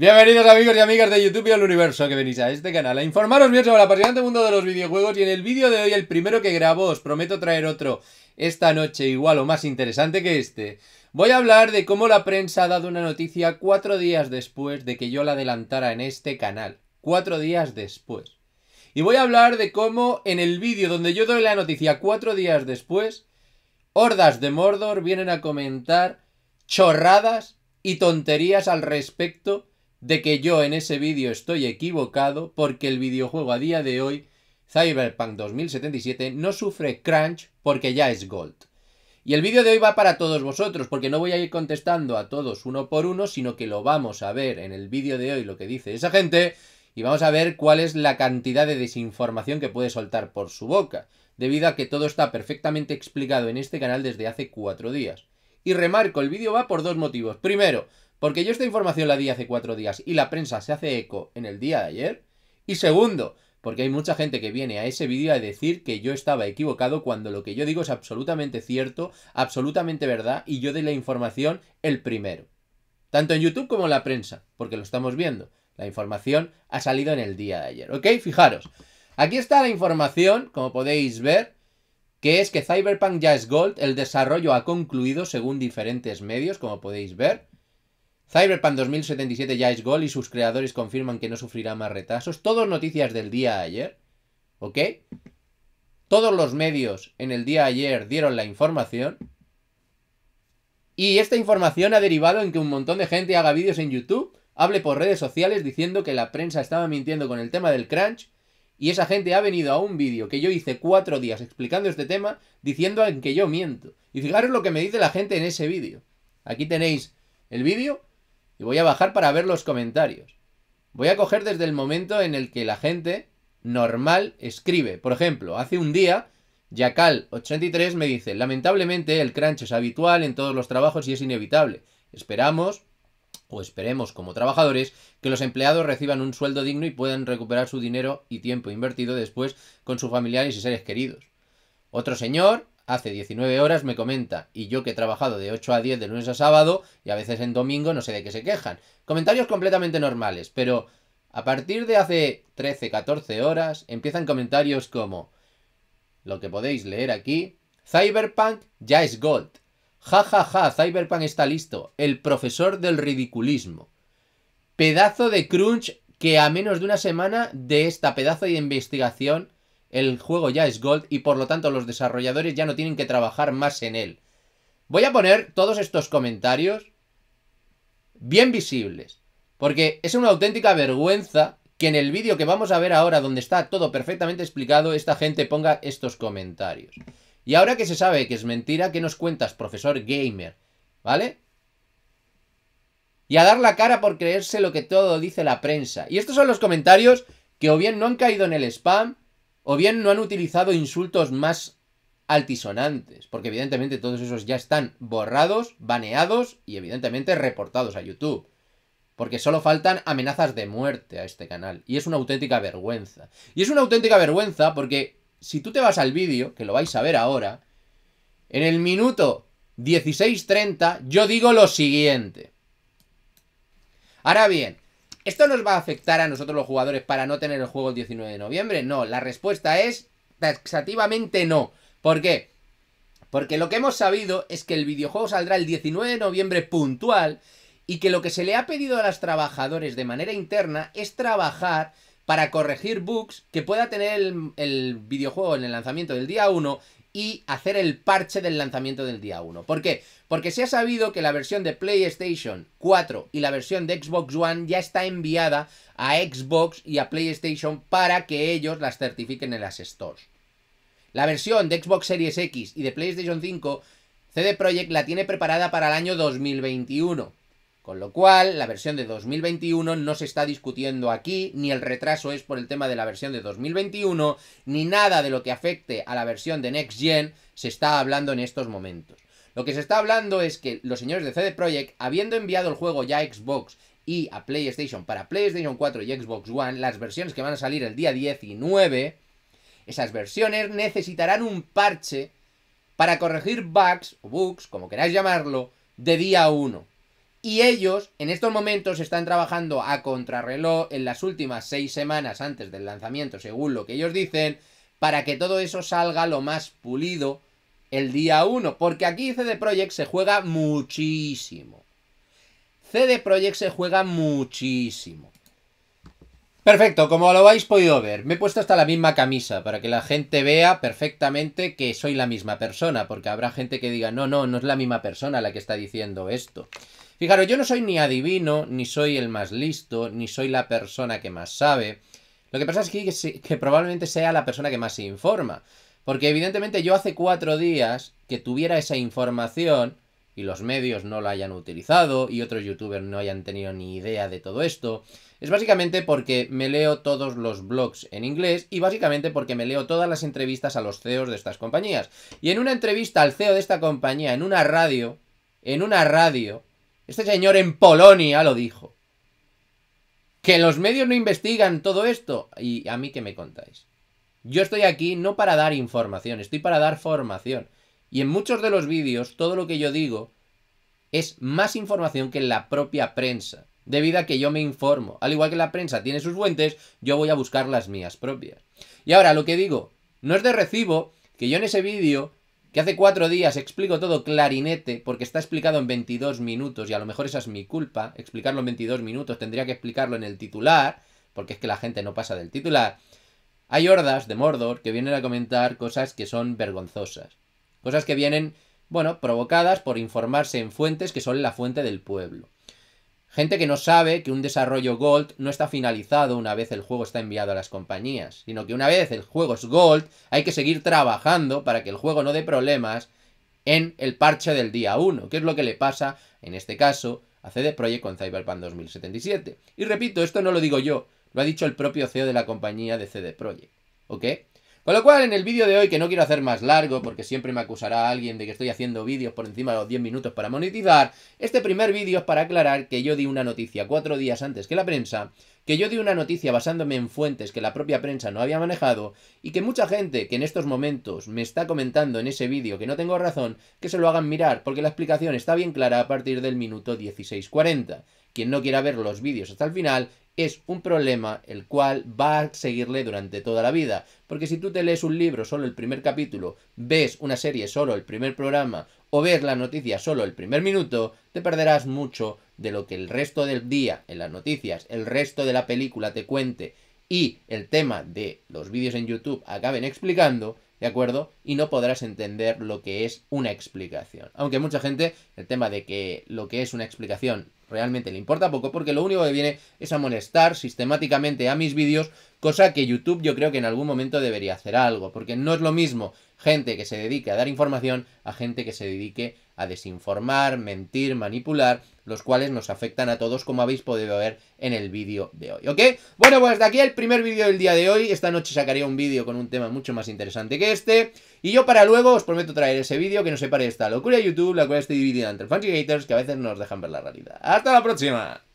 Bienvenidos amigos y amigas de YouTube y al universo que venís a este canal a informaros bien sobre el apasionante mundo de los videojuegos y en el vídeo de hoy, el primero que grabo, os prometo traer otro esta noche igual o más interesante que este. Voy a hablar de cómo la prensa ha dado una noticia cuatro días después de que yo la adelantara en este canal. Cuatro días después. Y voy a hablar de cómo en el vídeo donde yo doy la noticia cuatro días después, hordas de Mordor vienen a comentar chorradas y tonterías al respecto de que yo en ese vídeo estoy equivocado porque el videojuego a día de hoy, Cyberpunk 2077, no sufre crunch porque ya es gold. Y el vídeo de hoy va para todos vosotros, porque no voy a ir contestando a todos uno por uno, sino que lo vamos a ver en el vídeo de hoy lo que dice esa gente, y vamos a ver cuál es la cantidad de desinformación que puede soltar por su boca, debido a que todo está perfectamente explicado en este canal desde hace cuatro días. Y remarco, el vídeo va por dos motivos. Primero, porque yo esta información la di hace cuatro días y la prensa se hace eco en el día de ayer. Y segundo, porque hay mucha gente que viene a ese vídeo a decir que yo estaba equivocado cuando lo que yo digo es absolutamente cierto, absolutamente verdad y yo de la información el primero. Tanto en YouTube como en la prensa, porque lo estamos viendo. La información ha salido en el día de ayer, ¿ok? Fijaros. Aquí está la información, como podéis ver, que es que Cyberpunk ya es Gold, el desarrollo ha concluido según diferentes medios, como podéis ver. Cyberpunk 2077 ya es gol y sus creadores confirman que no sufrirá más retrasos. Todos noticias del día ayer. ¿Ok? Todos los medios en el día ayer dieron la información. Y esta información ha derivado en que un montón de gente haga vídeos en YouTube, hable por redes sociales diciendo que la prensa estaba mintiendo con el tema del crunch. Y esa gente ha venido a un vídeo que yo hice cuatro días explicando este tema, diciendo en que yo miento. Y fijaros lo que me dice la gente en ese vídeo. Aquí tenéis el vídeo y voy a bajar para ver los comentarios. Voy a coger desde el momento en el que la gente normal escribe. Por ejemplo, hace un día, yacal 83 me dice, lamentablemente el crunch es habitual en todos los trabajos y es inevitable. Esperamos o esperemos como trabajadores que los empleados reciban un sueldo digno y puedan recuperar su dinero y tiempo invertido después con sus familiares y seres queridos. Otro señor hace 19 horas me comenta, y yo que he trabajado de 8 a 10 de lunes a sábado, y a veces en domingo, no sé de qué se quejan. Comentarios completamente normales, pero a partir de hace 13, 14 horas, empiezan comentarios como, lo que podéis leer aquí, Cyberpunk ya es gold. Ja, ja, ja, Cyberpunk está listo. El profesor del ridiculismo. Pedazo de crunch que a menos de una semana de esta pedazo de investigación el juego ya es Gold y por lo tanto los desarrolladores ya no tienen que trabajar más en él. Voy a poner todos estos comentarios bien visibles, porque es una auténtica vergüenza que en el vídeo que vamos a ver ahora, donde está todo perfectamente explicado, esta gente ponga estos comentarios. Y ahora que se sabe que es mentira, ¿qué nos cuentas, profesor gamer? ¿Vale? Y a dar la cara por creerse lo que todo dice la prensa. Y estos son los comentarios que o bien no han caído en el spam, o bien no han utilizado insultos más altisonantes, porque evidentemente todos esos ya están borrados, baneados y evidentemente reportados a YouTube. Porque solo faltan amenazas de muerte a este canal. Y es una auténtica vergüenza. Y es una auténtica vergüenza porque si tú te vas al vídeo, que lo vais a ver ahora, en el minuto 16.30 yo digo lo siguiente. Ahora bien, ¿Esto nos va a afectar a nosotros los jugadores para no tener el juego el 19 de noviembre? No, la respuesta es taxativamente no. ¿Por qué? Porque lo que hemos sabido es que el videojuego saldrá el 19 de noviembre puntual y que lo que se le ha pedido a los trabajadores de manera interna es trabajar para corregir bugs que pueda tener el, videojuego en el lanzamiento del día 1 y hacer el parche del lanzamiento del día 1. ¿Por qué? Porque se ha sabido que la versión de PlayStation 4 y la versión de Xbox One ya está enviada a Xbox y a PlayStation para que ellos las certifiquen en las stores. La versión de Xbox Series X y de PlayStation 5, CD Projekt la tiene preparada para el año 2021. Con lo cual, la versión de 2021 no se está discutiendo aquí, ni el retraso es por el tema de la versión de 2021, ni nada de lo que afecte a la versión de Next Gen se está hablando en estos momentos. Lo que se está hablando es que los señores de CD Projekt, habiendo enviado el juego ya a Xbox y a PlayStation para PlayStation 4 y Xbox One, las versiones que van a salir el día 19, esas versiones necesitarán un parche para corregir bugs o bugs, como queráis llamarlo, de día 1. Y ellos en estos momentos están trabajando a contrarreloj en las últimas seis semanas antes del lanzamiento, según lo que ellos dicen, para que todo eso salga lo más pulido el día 1. Porque aquí CD Projekt se juega muchísimo. CD Projekt se juega muchísimo. Perfecto, como lo habéis podido ver, me he puesto hasta la misma camisa para que la gente vea perfectamente que soy la misma persona, porque habrá gente que diga, no, no, no es la misma persona la que está diciendo esto. Fijaros, yo no soy ni adivino, ni soy el más listo, ni soy la persona que más sabe. Lo que pasa es que, probablemente sea la persona que más se informa. Porque evidentemente yo hace cuatro días que tuviera esa información y los medios no la hayan utilizado y otros youtubers no hayan tenido ni idea de todo esto, es básicamente porque me leo todos los blogs en inglés y básicamente porque me leo todas las entrevistas a los CEOs de estas compañías. Y en una entrevista al CEO de esta compañía, en una radio, en una radio, este señor en Polonia lo dijo. Que los medios no investigan todo esto. Y a mí que me contáis. Yo estoy aquí no para dar información, estoy para dar formación. Y en muchos de los vídeos todo lo que yo digo es más información que la propia prensa. Debido a que yo me informo. Al igual que la prensa tiene sus fuentes, yo voy a buscar las mías propias. Y ahora lo que digo, no es de recibo que yo en ese vídeo que hace cuatro días explico todo clarinete, porque está explicado en 22 minutos, y a lo mejor esa es mi culpa, explicarlo en 22 minutos, tendría que explicarlo en el titular, porque es que la gente no pasa del titular. Hay hordas de Mordor que vienen a comentar cosas que son vergonzosas, cosas que vienen, bueno, provocadas por informarse en fuentes que son la fuente del pueblo. Gente que no sabe que un desarrollo Gold no está finalizado una vez el juego está enviado a las compañías, sino que una vez el juego es Gold hay que seguir trabajando para que el juego no dé problemas en el parche del día 1, que es lo que le pasa, en este caso, a CD Projekt con Cyberpunk 2077. Y repito, esto no lo digo yo, lo ha dicho el propio CEO de la compañía de CD Projekt, ¿ok? Con lo cual, en el vídeo de hoy, que no quiero hacer más largo, porque siempre me acusará alguien de que estoy haciendo vídeos por encima de los 10 minutos para monetizar, este primer vídeo es para aclarar que yo di una noticia cuatro días antes que la prensa, que yo di una noticia basándome en fuentes que la propia prensa no había manejado, y que mucha gente que en estos momentos me está comentando en ese vídeo que no tengo razón, que se lo hagan mirar, porque la explicación está bien clara a partir del minuto 16.40. Quien no quiera ver los vídeos hasta el final, es un problema el cual va a seguirle durante toda la vida. Porque si tú te lees un libro solo el primer capítulo, ves una serie solo el primer programa o ves la noticia solo el primer minuto, te perderás mucho de lo que el resto del día en las noticias, el resto de la película te cuente y el tema de los vídeos en YouTube acaben explicando, ¿de acuerdo? Y no podrás entender lo que es una explicación. Aunque mucha gente, el tema de que lo que es una explicación realmente le importa poco porque lo único que viene es a molestar sistemáticamente a mis vídeos, cosa que YouTube yo creo que en algún momento debería hacer algo, porque no es lo mismo gente que se dedique a dar información a gente que se dedique a desinformar, mentir, manipular, los cuales nos afectan a todos como habéis podido ver en el vídeo de hoy, ¿ok? Bueno, pues de aquí el primer vídeo del día de hoy, esta noche sacaría un vídeo con un tema mucho más interesante que este, y yo para luego os prometo traer ese vídeo que nos separe esta locura de YouTube, la cual estoy dividida entre fans y que a veces nos dejan ver la realidad. ¡Hasta la próxima!